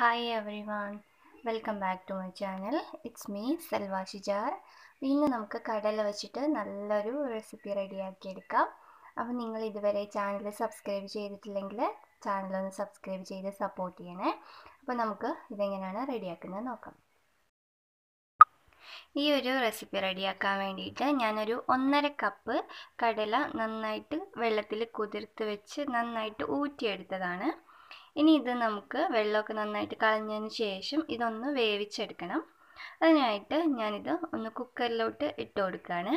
hi everyone welcome back to my channel it's me Selva Shijar ഇന്ന് നമുക്ക് കടല വെച്ചിട്ട് നല്ലൊരു റെസിപ്പി റെഡിയാക്കി എടുക്കാം അപ്പോൾ നിങ്ങൾ ഇതുവരെ ചാനൽ സബ്സ്ക്രൈബ് ചെയ്തിട്ടില്ലെങ്കിൽ ചാനലൊന്ന് സബ്സ്ക്രൈബ് ചെയ്ത് സപ്പോർട്ട് ചെയ്യണേ അപ്പോൾ നമുക്ക് ഇതെങ്ങനെയാണ് റെഡിയാക്കുന്നത് നോക്കാം ഈ ഒരു റെസിപ്പി റെഡിയാക്കാൻ വേണ്ടിയിട്ട് ഞാനൊരു ഒന്നര കപ്പ് കടല നന്നായിട്ട് വെള്ളത്തിൽ കുതിർത്ത് വെച്ച് നന്നായിട്ട് ഊറ്റിയെടുത്തതാണ് ഇനി ഇത് നമുക്ക് വെള്ളമൊക്കെ നന്നായിട്ട് കളഞ്ഞതിന് ശേഷം ഇതൊന്ന് വേവിച്ചെടുക്കണം അതിനായിട്ട് ഞാനിത് ഒന്ന് കുക്കറിലോട്ട് ഇട്ട് കൊടുക്കുകയാണ്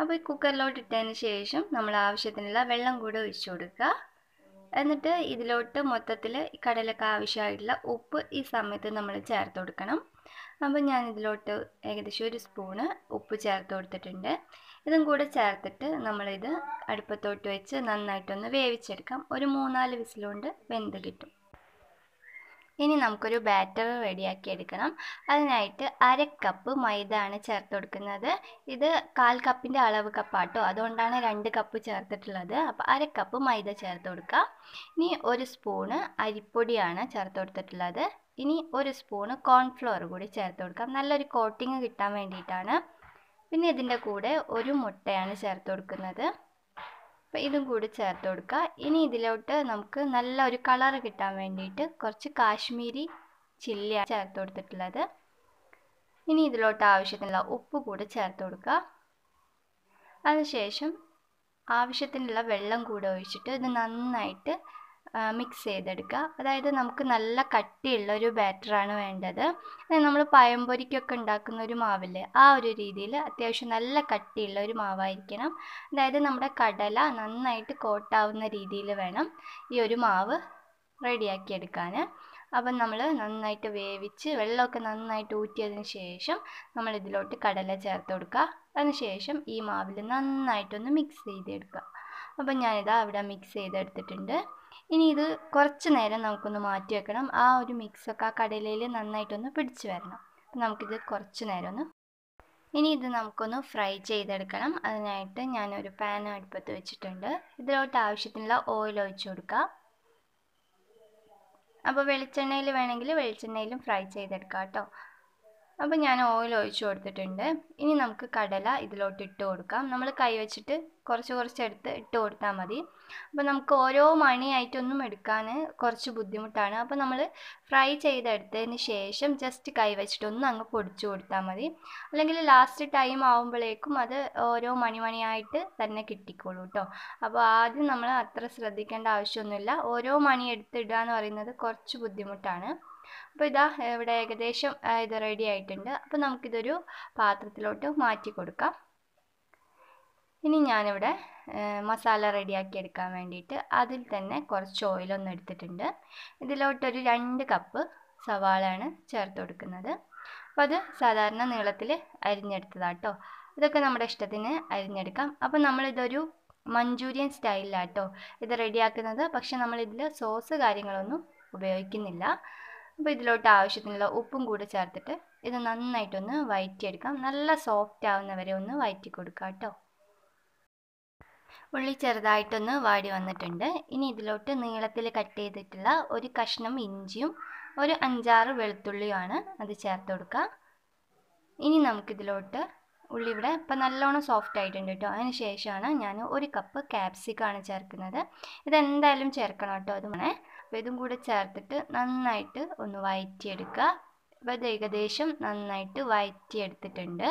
അപ്പോൾ ഈ കുക്കറിലോട്ട് ഇട്ടതിന് ശേഷം നമ്മൾ ആവശ്യത്തിനുള്ള വെള്ളം കൂടെ ഒഴിച്ചു കൊടുക്കുക എന്നിട്ട് ഇതിലോട്ട് മൊത്തത്തിൽ കടലൊക്കെ ആവശ്യമായിട്ടുള്ള ഉപ്പ് ഈ സമയത്ത് നമ്മൾ ചേർത്ത് കൊടുക്കണം അപ്പോൾ ഞാൻ ഏകദേശം ഒരു സ്പൂണ് ഉപ്പ് ചേർത്ത് കൊടുത്തിട്ടുണ്ട് ഇതും കൂടെ ചേർത്തിട്ട് നമ്മളിത് അടുപ്പത്തോട്ട് വെച്ച് നന്നായിട്ടൊന്ന് വേവിച്ചെടുക്കാം ഒരു മൂന്നാല് വിസിലുകൊണ്ട് വെന്ത് കിട്ടും ഇനി നമുക്കൊരു ബാറ്റർ റെഡിയാക്കി എടുക്കണം അതിനായിട്ട് അര കപ്പ് മൈദ ആണ് ചേർത്ത് കൊടുക്കുന്നത് ഇത് കാൽ കപ്പിൻ്റെ അളവ് കപ്പാട്ടോ അതുകൊണ്ടാണ് രണ്ട് കപ്പ് ചേർത്തിട്ടുള്ളത് അപ്പോൾ അര കപ്പ് മൈദ ചേർത്ത് കൊടുക്കുക ഇനി ഒരു സ്പൂണ് അരിപ്പൊടിയാണ് ചേർത്ത് കൊടുത്തിട്ടുള്ളത് ഇനി ഒരു സ്പൂണ് കോൺഫ്ലോർ കൂടി ചേർത്ത് കൊടുക്കാം നല്ലൊരു കോട്ടിങ് കിട്ടാൻ വേണ്ടിയിട്ടാണ് പിന്നെ ഇതിൻ്റെ കൂടെ ഒരു മുട്ടയാണ് ചേർത്ത് കൊടുക്കുന്നത് അപ്പോൾ ഇതും കൂടി ചേർത്ത് കൊടുക്കുക ഇനി ഇതിലോട്ട് നമുക്ക് നല്ല ഒരു കളർ കിട്ടാൻ വേണ്ടിയിട്ട് കുറച്ച് കാശ്മീരി ചില്ലിയാണ് ചേർത്ത് കൊടുത്തിട്ടുള്ളത് ഇനി ഇതിലോട്ട് ആവശ്യത്തിനുള്ള ഉപ്പ് കൂടി ചേർത്ത് കൊടുക്കുക അതിനുശേഷം ആവശ്യത്തിനുള്ള വെള്ളം കൂടെ ഒഴിച്ചിട്ട് ഇത് നന്നായിട്ട് മിക്സ് ചെയ്തെടുക്കുക അതായത് നമുക്ക് നല്ല കട്ടിയുള്ള ഒരു ബാറ്ററാണ് വേണ്ടത് നമ്മൾ പഴംപൊരിക്കൊക്കെ ഉണ്ടാക്കുന്ന ഒരു മാവില്ലേ ആ ഒരു രീതിയിൽ അത്യാവശ്യം നല്ല കട്ടിയുള്ള ഒരു മാവായിരിക്കണം അതായത് നമ്മുടെ കടല നന്നായിട്ട് കോട്ടാവുന്ന രീതിയിൽ വേണം ഈ ഒരു മാവ് റെഡിയാക്കി എടുക്കാൻ അപ്പം നമ്മൾ നന്നായിട്ട് വേവിച്ച് വെള്ളമൊക്കെ നന്നായിട്ട് ഊറ്റിയതിന് ശേഷം നമ്മൾ ഇതിലോട്ട് കടല ചേർത്ത് കൊടുക്കുക അതിനുശേഷം ഈ മാവിൽ നന്നായിട്ടൊന്ന് മിക്സ് ചെയ്തെടുക്കുക അപ്പം ഞാനിതാ അവിടെ മിക്സ് ചെയ്തെടുത്തിട്ടുണ്ട് ഇനി ഇത് കുറച്ച് നേരം നമുക്കൊന്ന് മാറ്റി വെക്കണം ആ ഒരു മിക്സൊക്കെ ആ കടലയിൽ നന്നായിട്ടൊന്ന് പിടിച്ചു വരണം അപ്പം നമുക്കിത് കുറച്ച് നേരം ഒന്ന് ഇനി ഇത് നമുക്കൊന്ന് ഫ്രൈ ചെയ്തെടുക്കണം അതിനായിട്ട് ഞാനൊരു പാൻ അടുപ്പത്ത് വെച്ചിട്ടുണ്ട് ഇതിലോട്ട് ആവശ്യത്തിനുള്ള ഓയിൽ ഒഴിച്ചു കൊടുക്കുക അപ്പോൾ വെളിച്ചെണ്ണയിൽ വേണമെങ്കിൽ വെളിച്ചെണ്ണയിലും ഫ്രൈ ചെയ്തെടുക്കാം കേട്ടോ അപ്പോൾ ഞാൻ ഓയിൽ ഒഴിച്ചു കൊടുത്തിട്ടുണ്ട് ഇനി നമുക്ക് കടല ഇതിലോട്ട് ഇട്ട് കൊടുക്കാം നമ്മൾ കൈ വെച്ചിട്ട് കുറച്ച് കുറച്ച് എടുത്ത് ഇട്ട് കൊടുത്താൽ മതി അപ്പോൾ നമുക്ക് ഓരോ മണിയായിട്ടൊന്നും എടുക്കാൻ കുറച്ച് ബുദ്ധിമുട്ടാണ് അപ്പോൾ നമ്മൾ ഫ്രൈ ചെയ്തെടുത്തതിന് ശേഷം ജസ്റ്റ് കൈവച്ചിട്ടൊന്നും അങ്ങ് പൊടിച്ചു കൊടുത്താൽ മതി അല്ലെങ്കിൽ ലാസ്റ്റ് ടൈം ആവുമ്പോഴേക്കും അത് ഓരോ മണി മണിയായിട്ട് തന്നെ കിട്ടിക്കോളൂ കേട്ടോ അപ്പോൾ ആദ്യം നമ്മൾ അത്ര ശ്രദ്ധിക്കേണ്ട ആവശ്യമൊന്നുമില്ല ഓരോ മണി എടുത്തിടുക എന്ന് പറയുന്നത് കുറച്ച് ബുദ്ധിമുട്ടാണ് അപ്പോൾ ഇതാ ഇവിടെ ഏകദേശം ഇത് റെഡി ആയിട്ടുണ്ട് അപ്പോൾ നമുക്കിതൊരു പാത്രത്തിലോട്ട് മാറ്റി കൊടുക്കാം ഇനി ഞാനിവിടെ മസാല റെഡിയാക്കി എടുക്കാൻ വേണ്ടിയിട്ട് അതിൽ തന്നെ കുറച്ച് ഓയിലൊന്ന് എടുത്തിട്ടുണ്ട് ഇതിലോട്ടൊരു രണ്ട് കപ്പ് സവാളയാണ് ചേർത്ത് കൊടുക്കുന്നത് അപ്പോൾ അത് സാധാരണ നീളത്തിൽ അരിഞ്ഞെടുത്തതാട്ടോ ഇതൊക്കെ നമ്മുടെ ഇഷ്ടത്തിന് അരിഞ്ഞെടുക്കാം അപ്പോൾ നമ്മളിതൊരു മഞ്ചൂരിയൻ സ്റ്റൈലിലാട്ടോ ഇത് റെഡിയാക്കുന്നത് പക്ഷെ നമ്മളിതിൽ സോസ് കാര്യങ്ങളൊന്നും ഉപയോഗിക്കുന്നില്ല അപ്പോൾ ഇതിലോട്ട് ആവശ്യത്തിനുള്ള ഉപ്പും കൂടി ചേർത്തിട്ട് ഇത് നന്നായിട്ടൊന്ന് വയറ്റിയെടുക്കാം നല്ല സോഫ്റ്റ് ആവുന്നവരെ ഒന്ന് വയറ്റി കൊടുക്കാം കേട്ടോ ഉള്ളി ചെറുതായിട്ടൊന്ന് വാടി വന്നിട്ടുണ്ട് ഇനി ഇതിലോട്ട് നീളത്തിൽ കട്ട് ചെയ്തിട്ടുള്ള ഒരു കഷ്ണം ഇഞ്ചിയും ഒരു അഞ്ചാറ് വെളുത്തുള്ളിയുമാണ് അത് ചേർത്ത് കൊടുക്കുക ഇനി നമുക്കിതിലോട്ട് ഉള്ളി ഇവിടെ ഇപ്പം നല്ലോണം സോഫ്റ്റ് ആയിട്ടുണ്ട് കേട്ടോ അതിന് ശേഷമാണ് ഞാൻ ഒരു കപ്പ് ക്യാപ്സിക്കാണ് ചേർക്കുന്നത് ഇതെന്തായാലും ചേർക്കണം കേട്ടോ അതുമാണ് അപ്പോൾ ഇതും കൂടെ ചേർത്തിട്ട് നന്നായിട്ട് ഒന്ന് വയറ്റിയെടുക്കുക അപ്പോൾ അത് ഏകദേശം നന്നായിട്ട് വഴറ്റിയെടുത്തിട്ടുണ്ട്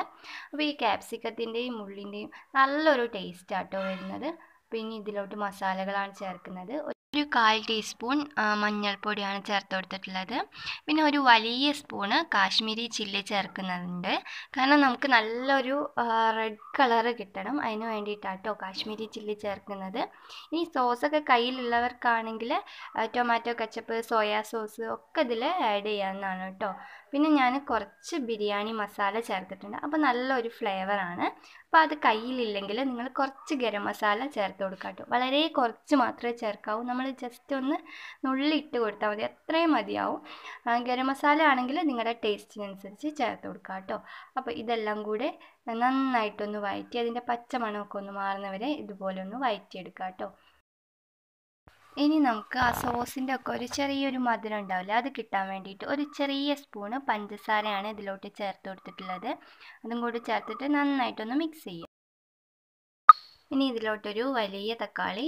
അപ്പോൾ ഈ ക്യാപ്സിക്കത്തിൻ്റെയും ഉള്ളിൻ്റെയും നല്ലൊരു ടേസ്റ്റാട്ടോ വരുന്നത് പിന്നെ ഇതിലോട്ട് മസാലകളാണ് ചേർക്കുന്നത് ഒരു കാൽ ടീസ്പൂൺ മഞ്ഞൾപ്പൊടിയാണ് ചേർത്ത് കൊടുത്തിട്ടുള്ളത് പിന്നെ ഒരു വലിയ സ്പൂണ് കാശ്മീരി ചില്ലി ചേർക്കുന്നുണ്ട് കാരണം നമുക്ക് നല്ലൊരു റെഡ് കളറ് കിട്ടണം അതിന് വേണ്ടിയിട്ടാട്ടോ കാശ്മീരി ചില്ലി ചേർക്കുന്നത് ഇനി സോസൊക്കെ കയ്യിലുള്ളവർക്കാണെങ്കിൽ ടൊമാറ്റോ കച്ചപ്പ് സോയാ സോസ് ഒക്കെ ഇതിൽ ആഡ് ചെയ്യാവുന്നതാണ് കേട്ടോ പിന്നെ ഞാൻ കുറച്ച് ബിരിയാണി മസാല ചേർത്തിട്ടുണ്ട് അപ്പോൾ നല്ലൊരു ഫ്ലേവറാണ് അപ്പോൾ അത് കയ്യിലില്ലെങ്കിൽ നിങ്ങൾ കുറച്ച് ഗരം മസാല ചേർത്ത് കൊടുക്കാം കേട്ടോ വളരെ കുറച്ച് മാത്രമേ ചേർക്കാവൂ നമ്മൾ ജസ്റ്റ് ഒന്ന് നുള്ളിയിട്ട് കൊടുത്താൽ മതി അത്രയും മതിയാവും ഗരം മസാല ആണെങ്കിൽ നിങ്ങളുടെ ടേസ്റ്റിനനുസരിച്ച് ചേർത്ത് കൊടുക്കുക കേട്ടോ അപ്പോൾ ഇതെല്ലാം കൂടെ നന്നായിട്ടൊന്ന് വഴറ്റി അതിൻ്റെ പച്ചമണമൊക്കെ ഒന്ന് മാറുന്നവരെ ഇതുപോലെ ഒന്ന് വഴറ്റിയെടുക്കുക കേട്ടോ ഇനി നമുക്ക് ആ സോസിൻ്റെ ഒക്കെ ഒരു ചെറിയൊരു മധുരം ഉണ്ടാവില്ല അത് കിട്ടാൻ വേണ്ടിയിട്ട് ഒരു ചെറിയ സ്പൂണ് പഞ്ചസാരയാണ് ഇതിലോട്ട് ചേർത്ത് കൊടുത്തിട്ടുള്ളത് അതും കൂടി ചേർത്തിട്ട് നന്നായിട്ടൊന്ന് മിക്സ് ചെയ്യുക ഇനി ഇതിലോട്ടൊരു വലിയ തക്കാളി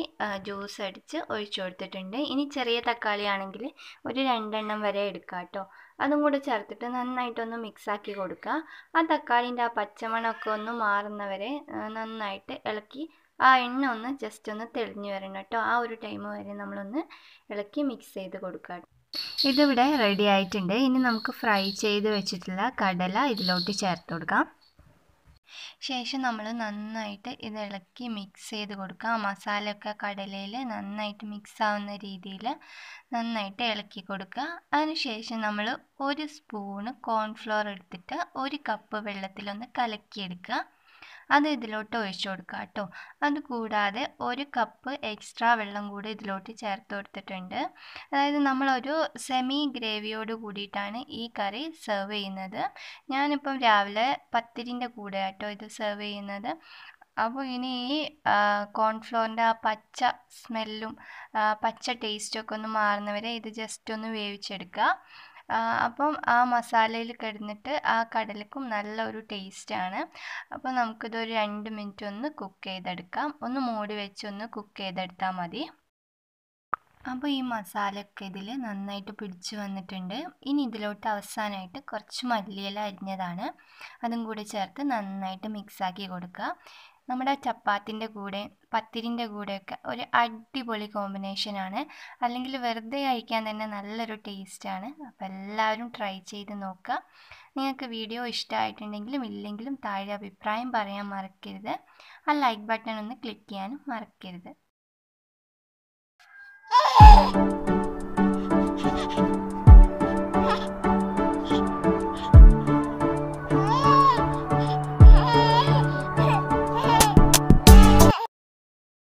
ജ്യൂസ് അടിച്ച് ഒഴിച്ചു കൊടുത്തിട്ടുണ്ട് ഇനി ചെറിയ തക്കാളി ആണെങ്കിൽ ഒരു രണ്ടെണ്ണം വരെ എടുക്കുക കേട്ടോ അതും കൂടെ ചേർത്തിട്ട് നന്നായിട്ടൊന്ന് മിക്സാക്കി കൊടുക്കുക ആ തക്കാളിൻ്റെ ആ പച്ചമണമൊക്കെ ഒന്ന് മാറുന്നവരെ നന്നായിട്ട് ഇളക്കി ആ എണ്ണ ഒന്ന് ജസ്റ്റ് ഒന്ന് തെളിഞ്ഞു വരണം കേട്ടോ ആ ഒരു ടൈം വരെ നമ്മളൊന്ന് ഇളക്കി മിക്സ് ചെയ്ത് കൊടുക്കുക ഇതിവിടെ റെഡി ആയിട്ടുണ്ട് ഇനി നമുക്ക് ഫ്രൈ ചെയ്ത് വെച്ചിട്ടുള്ള കടല ഇതിലോട്ട് ചേർത്ത് കൊടുക്കാം ശേഷം നമ്മൾ നന്നായിട്ട് ഇത് ഇളക്കി മിക്സ് ചെയ്ത് കൊടുക്കുക മസാലയൊക്കെ കടലയിൽ നന്നായിട്ട് മിക്സ് ആവുന്ന രീതിയിൽ നന്നായിട്ട് ഇളക്കി കൊടുക്കുക അതിനുശേഷം നമ്മൾ ഒരു സ്പൂണ് കോൺഫ്ലോർ എടുത്തിട്ട് ഒരു കപ്പ് വെള്ളത്തിലൊന്ന് കലക്കിയെടുക്കുക അത് ഇതിലോട്ട് ഒഴിച്ചു കൊടുക്കുക കേട്ടോ അതുകൂടാതെ ഒരു കപ്പ് എക്സ്ട്രാ വെള്ളം കൂടി ഇതിലോട്ട് ചേർത്ത് കൊടുത്തിട്ടുണ്ട് അതായത് നമ്മളൊരു സെമി ഗ്രേവിയോട് കൂടിയിട്ടാണ് ഈ കറി സെർവ് ചെയ്യുന്നത് ഞാനിപ്പം രാവിലെ പത്തിരിൻ്റെ കൂടെ കേട്ടോ ഇത് സെർവ് ചെയ്യുന്നത് അപ്പോൾ ഇനി ഈ കോൺഫ്ലോറിൻ്റെ ആ പച്ച സ്മെല്ലും പച്ച ടേസ്റ്റും ഒക്കെ ഒന്ന് മാറുന്നവരെ ഇത് ജസ്റ്റ് ഒന്ന് വേവിച്ചെടുക്കുക അപ്പം ആ മസാലയിൽ കിടന്നിട്ട് ആ കടലക്കും നല്ലൊരു ടേസ്റ്റാണ് അപ്പോൾ നമുക്കിതൊരു രണ്ട് മിനിറ്റ് ഒന്ന് കുക്ക് ചെയ്തെടുക്കാം ഒന്ന് മൂടി വെച്ച് ഒന്ന് കുക്ക് ചെയ്തെടുത്താൽ മതി അപ്പോൾ ഈ മസാലയൊക്കെ ഇതിൽ നന്നായിട്ട് പിടിച്ചു വന്നിട്ടുണ്ട് ഇനി ഇതിലോട്ട് അവസാനമായിട്ട് കുറച്ച് മല്ലിയില അരിഞ്ഞതാണ് അതും കൂടി ചേർത്ത് നന്നായിട്ട് മിക്സാക്കി കൊടുക്കുക നമ്മുടെ ചപ്പാത്തിൻ്റെ കൂടെ പത്തിരിൻ്റെ കൂടെയൊക്കെ ഒരു അടിപൊളി കോമ്പിനേഷനാണ് അല്ലെങ്കിൽ വെറുതെ അയക്കാൻ തന്നെ നല്ലൊരു ടേസ്റ്റാണ് അപ്പോൾ എല്ലാവരും ട്രൈ ചെയ്ത് നോക്കുക നിങ്ങൾക്ക് വീഡിയോ ഇഷ്ടമായിട്ടുണ്ടെങ്കിലും ഇല്ലെങ്കിലും താഴെ അഭിപ്രായം പറയാൻ മറക്കരുത് ആ ലൈക്ക് ബട്ടൺ ഒന്ന് ക്ലിക്ക് ചെയ്യാനും മറക്കരുത്